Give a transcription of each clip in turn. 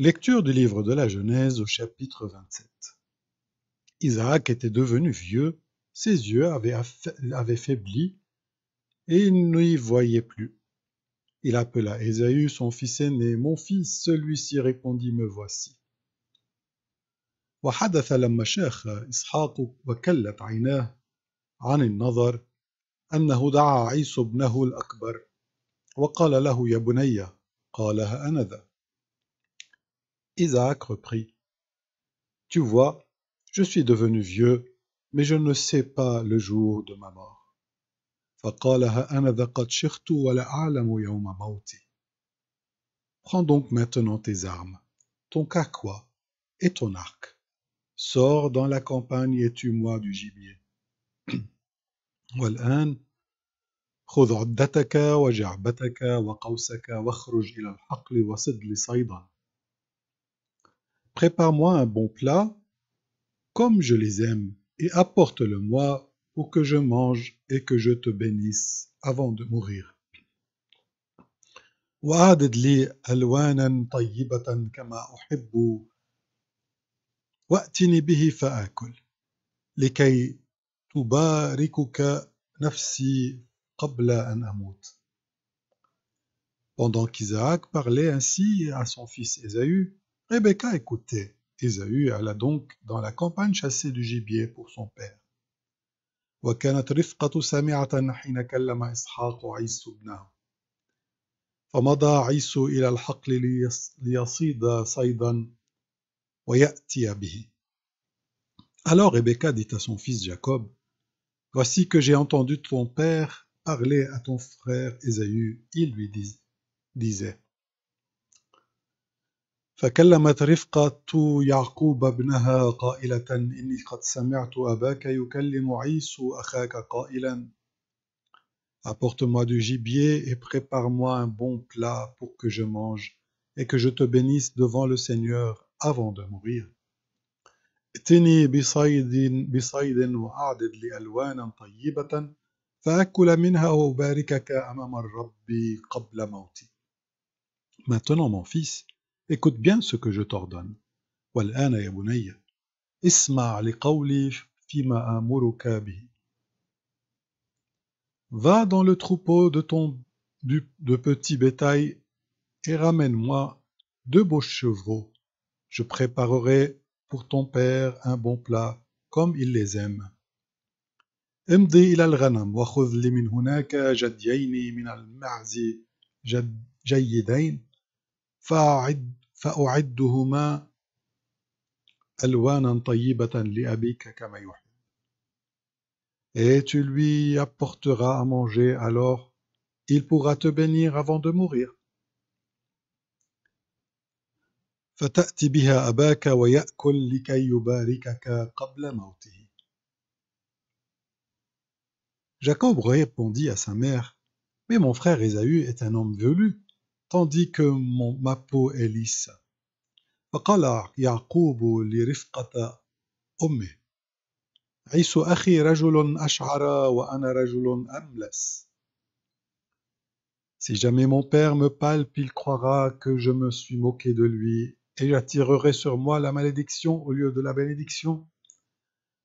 Lecture du livre de la Genèse au chapitre 27. Isaac était devenu vieux, ses yeux avaient, faibli, et il n'y voyait plus. Il appela Ésaü, son fils aîné, Mon fils, celui-ci répondit, Me voici. Isaac reprit. Tu vois, je suis devenu vieux, mais je ne sais pas le jour de ma mort. Prends donc maintenant tes armes, ton kakwa et ton arc. Sors dans la campagne et tue-moi du gibier. Prépare-moi un bon plat, comme je les aime, et apporte-le-moi pour que je mange et que je te bénisse avant de mourir. Pendant qu'Isaac parlait ainsi à son fils Esaü, Rebecca écoutait. Ésaü alla donc dans la campagne chasser du gibier pour son père. وكانت رفقة سامعة حين كلم إسحاق عيسو ابنه Alors Rebecca dit à son fils Jacob, Voici que j'ai entendu ton père parler à ton frère Esaü. Il lui disait, فكلمت رفقة يعقوب ابنها قائلة إني قد سمعت أباك يكلم عيسو أخاك قائلا Apporte-moi du gibier et prépare-moi un bon plat pour que je mange et que je te bénisse devant le Seigneur avant de mourir. ائتني بصيد بصيد وأعدد لي ألوانا طيبة فأكل منها وأباركك أمام الرب قبل موتي. Maintenant, mon fils, Écoute bien ce que je t'ordonne. والآن يا بني اسمع لقولي فيما آمرك به. Va dans le troupeau de ton du, de petit bétail et ramène-moi deux beaux chevreaux. Je préparerai pour ton père un bon plat comme il les aime. امضي إلى الغنم وخذ لي من هناك جديين من المعز جد جيدين فأعد et tu lui apporteras à manger, alors il pourra te bénir avant de mourir. Jacob répondit à sa mère, Mais mon frère Esaü est un homme velu tandis que mon, ma peau est lisse. فقال يعقوب لرفقة أمه عيسو أخي رجل أشعر وأنا رجل أملس Si jamais mon père me palpe, il croira que je me suis moqué de lui et j'attirerai sur moi la malédiction au lieu de la bénédiction.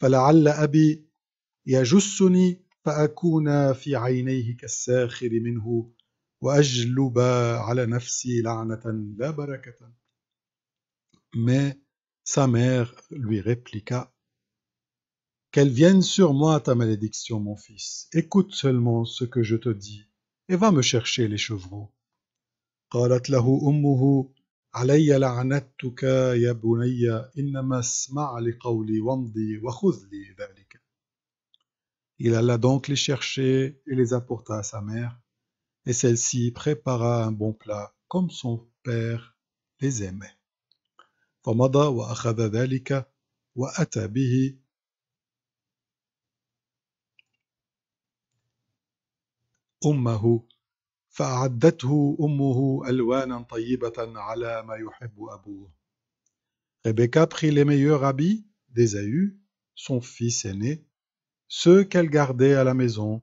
فلعل أبي يجسني فأكون في عينيه كالساخر منه mais sa mère lui répliqua Qu'elle vienne sur moi ta malédiction, mon fils. Écoute seulement ce que je te dis et va me chercher les chevreaux. Il alla donc les chercher et les apporta à sa mère et celle-ci prépara un bon plat comme son père les aimait. فمضى وأخذ ذلك وأتى به أمه فأعدته أمه ألوانا طيبة على ما يحب أبوه. Rebecca prit les meilleurs habits d'Ésaü, son fils aîné, ceux qu'elle gardait à la maison,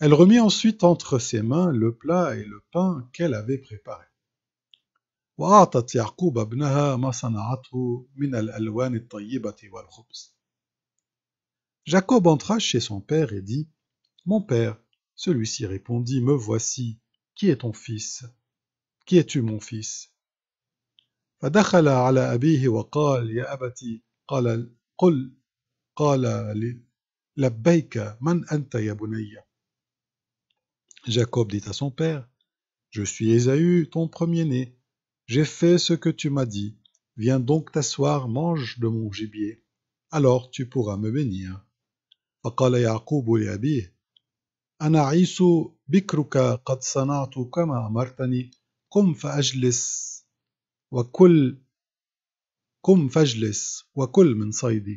Elle remit ensuite entre ses mains le plat et le pain qu'elle avait préparé. Jacob entra chez son père et dit Mon père, celui-ci répondit Me voici, qui est ton fils Qui es-tu, mon fils la man anta ya bunya jacob dit à son père je suis esaü ton premier-né j'ai fait ce que tu m'as dit viens donc t'asseoir mange de mon gibier alors tu pourras me bénir. »« akalay akobulabi ana isu bikruka katsana tu kama martani. kum fa ajlis wa kul kum fa ajlis wa kul man saidi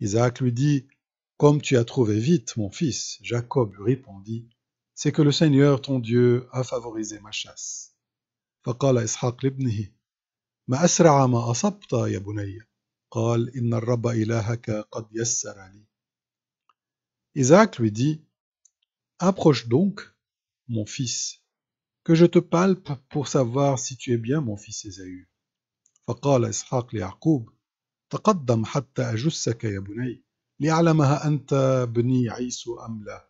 Isaac lui dit, Comme tu as trouvé vite, mon fils, Jacob lui répondit, C'est que le Seigneur ton Dieu a favorisé ma chasse. Isaac lui dit Approche donc, mon fils, que je te palpe pour savoir si tu es bien mon fils Esaü فقال إسحاق ليعقوب تقدم حتى أجسك يا بني ليعلمها أنت بني عيسو أم لا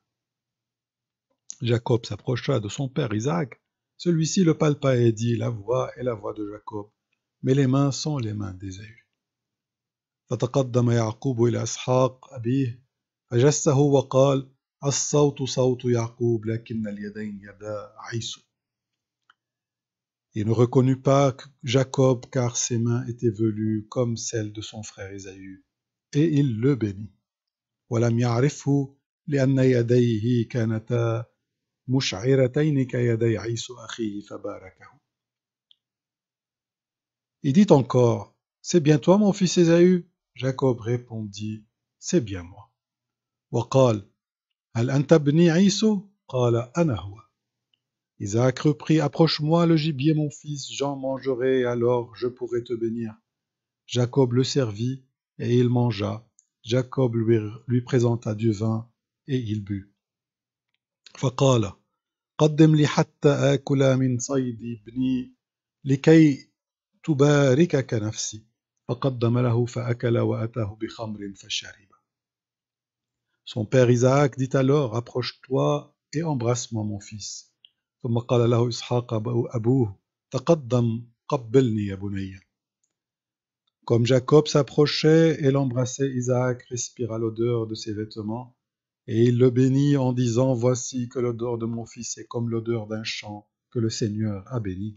Jacob s'approcha de son père Isaac. Celui-ci le palpa et dit La voix est la voix de Jacob, mais les mains sont les mains d'Ésaü. فتقدم يعقوب إلى إسحاق أبيه فجسه وقال الصوت صوت يعقوب لكن اليدين يدا عيسو Il ne reconnut pas Jacob car ses mains étaient velues comme celles de son frère Ésaü, et il le bénit. ولم يعرفه لأن يديه كانتا مشعرتين كيدي عيسو أخيه فباركه. Il dit encore, C'est bien toi, mon fils Ésaü Jacob répondit, C'est bien moi. وقال, هل أنت ابني عيسو قال أنا هو. Isaac reprit Approche-moi le gibier, mon fils, j'en mangerai, alors je pourrai te bénir. Jacob le servit, et il mangea. Jacob lui, présenta du vin, et il but. Son père Isaac dit alors Approche-toi et embrasse-moi, mon fils. Comme Jacob s'approchait et l'embrassait, Isaac respira l'odeur de ses vêtements, et il le bénit en disant Voici que l'odeur de mon fils est comme l'odeur d'un champ que le Seigneur a béni.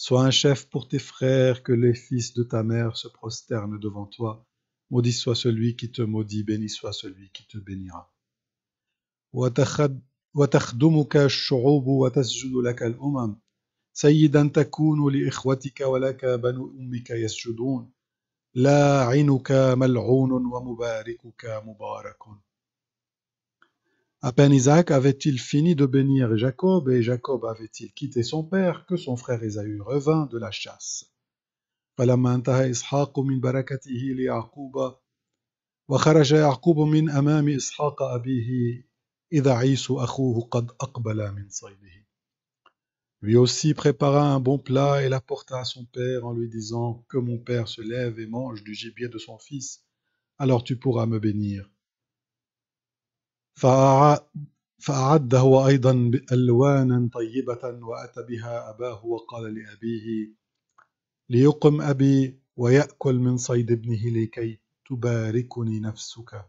Sois un chef pour tes frères, que les fils de ta mère se prosternent devant toi. Maudit soit celui qui te maudit, béni soit celui qui te bénira. Et te servent et te servent les peuples et les nations. Seigneur tu seras pour tes frères à peine Isaac avait-il fini de bénir Jacob, et Jacob avait-il quitté son père, que son frère Esaü revint de la chasse. Lui aussi prépara un bon plat et l'apporta à son père en lui disant Que mon père se lève et mange du gibier de son fils, alors tu pourras me bénir. فأعد هو أيضا ألوانا طيبة وأتى بها أباه وقال لأبيه ليقم أبي ويأكل من صيد ابنه لكي تباركني نفسك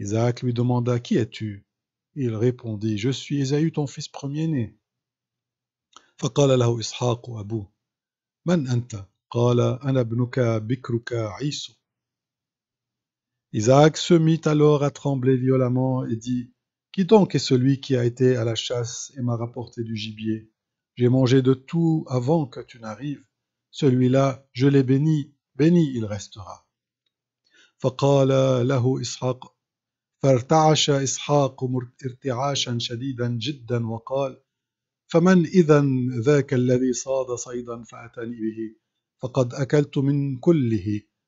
إيزاك lui demanda Qui es-tu Il répondit Je suis Ésaü, ton fils premier-né. فقال له إسحاق أبوه من أنت؟ قال أنا ابنك بكرك عيسو Isaac se mit alors à trembler violemment et dit Qui donc est celui qui a été à la chasse et m'a rapporté du gibier J'ai mangé de tout avant que tu n'arrives. Celui-là, je l'ai béni, béni il restera. فقال له إسحاق فارتعش إسحاق ارتعاشا شديدا جدا وقال faman إذا ذاك الذي صاد صيدا فأتني به فقد أكلت من كله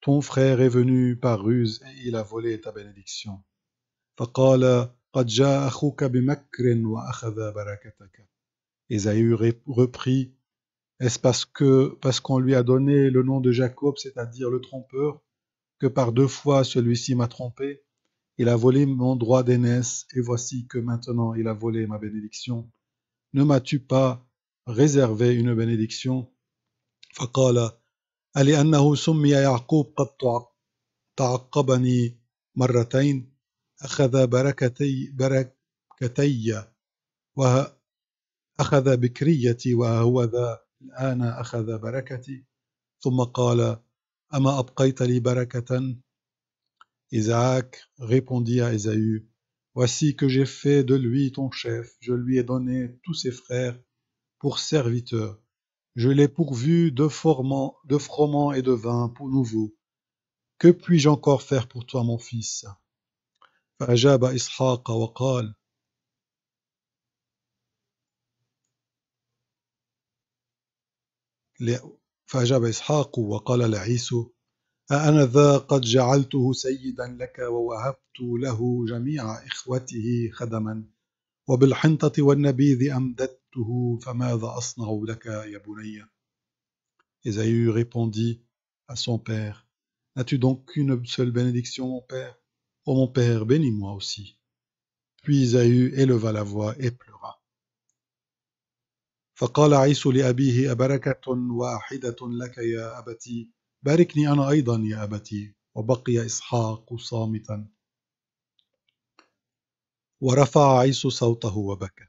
Ton frère est venu par ruse et il a volé ta bénédiction. Esaü reprit Est-ce parce que parce qu'on lui a donné le nom de Jacob, c'est-à-dire le trompeur, que par deux fois celui-ci m'a trompé Il a volé mon droit d'aînesse, et voici que maintenant il a volé ma bénédiction. Ne m'as-tu pas réservé une bénédiction Faqala. » ألأنه سمي يعقوب قد تعقبني مرتين أخذ بركتي بركتي وأخذ بكريتي وهو ذا الآن أخذ بركتي ثم قال أما أبقيت لي بركة Isaac répondit à Ésaü Voici que j'ai fait de lui ton chef, je lui ai donné tous ses frères pour serviteurs. Je l'ai pourvu de de froment et de vin pour nouveau. Que puis-je encore faire pour toi, mon fils فأجاب إسحاق وقال فأجاب لعيسو أأنا ذا قد جعلته سيدا لك ووهبت له جميع إخوته خدما وبالحنطة والنبيذ أمددت فعلته فماذا أصنع لك يا بني Ésaü répondit à son père N'as-tu donc qu'une seule bénédiction, mon père Ô oh, mon père, bénis-moi aussi. Puis Ésaü éleva la voix et pleura. فقال عيسو لأبيه أبركة واحدة لك يا أبتي باركني أنا أيضا يا أبتي وبقي إسحاق صامتا ورفع عيسو صوته وبكى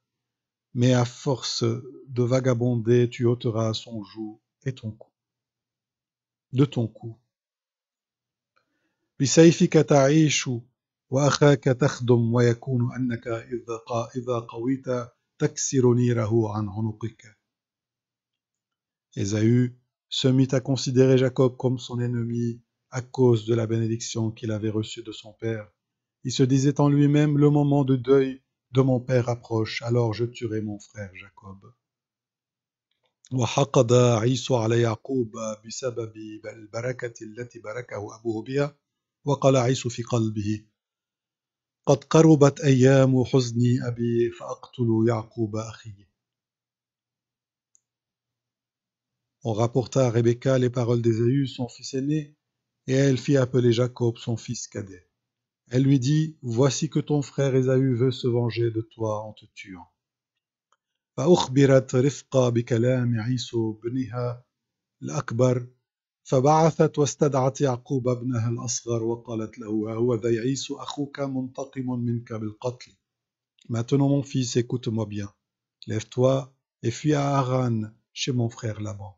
mais à force de vagabonder, tu ôteras son joug et ton cou. De ton cou. بسيفك Ésaü se mit à considérer Jacob comme son ennemi à cause de la bénédiction qu'il avait reçue de son père. Il se disait en lui-même le moment de deuil de mon père approche, alors je tuerai mon frère Jacob. وحقد عيسو على يعقوب بسبب البركة التي باركه أبوه بها وقال عيسو في قلبه قد قربت أيام حزن أبي فأقتل يعقوب أخي On rapporta à Rebecca les paroles d'Ésaü, son fils aîné, et elle fit appeler Jacob, son fils cadet. Elle lui dit, Voici que ton frère Esaü veut se venger de toi en te tuant. فأخبرت رفقة بكلام عيسو ابنها الأكبر فبعثت واستدعت يعقوب ابنها الأصغر وقالت له هو ذا عيسو أخوك منتقم منك بالقتل Maintenant mon fils, écoute-moi bien. Lève-toi et fuis à Haran chez mon frère Laban.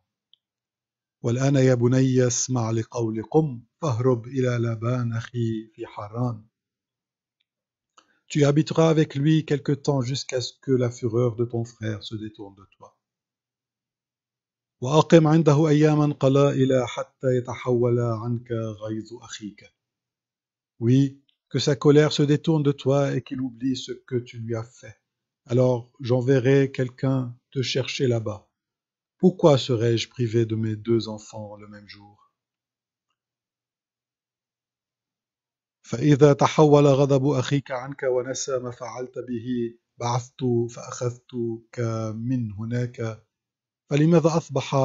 والآن يا بني اسمع لقول قم tu habiteras avec lui quelque temps jusqu'à ce que la fureur de ton frère se détourne de toi. Oui, que sa colère se détourne de toi et qu'il oublie ce que tu lui as fait. Alors j'enverrai quelqu'un te chercher là-bas. Pourquoi serais-je privé de mes deux enfants le même jour فإذا تحول غضب أخيك عنك ونسى ما فعلت به بعثت فأخذتك من هناك فلماذا أصبح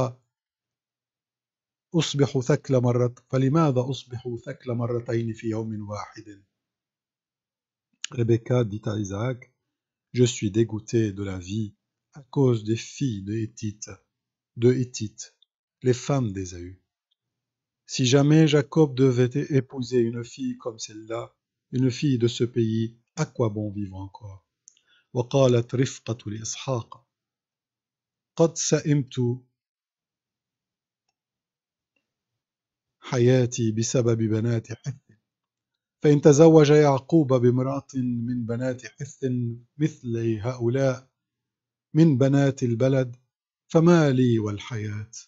أصبح ثكل مرة فلماذا أصبح ثكل مرتين في يوم واحد Rebecca dit à Isaac Je suis dégoûté de la vie à cause des filles de Hittite, de Hittite les femmes d'Ésaü. Si jamais Jacob devait épouser une fille comme celle-là, une fille de ce pays, à quoi bon vivre encore وقالت رفقة لإسحاق قد سئمت حياتي بسبب بنات حث فإن تزوج يعقوب بامرأة من بنات حث مثل هؤلاء من بنات البلد فما لي والحياه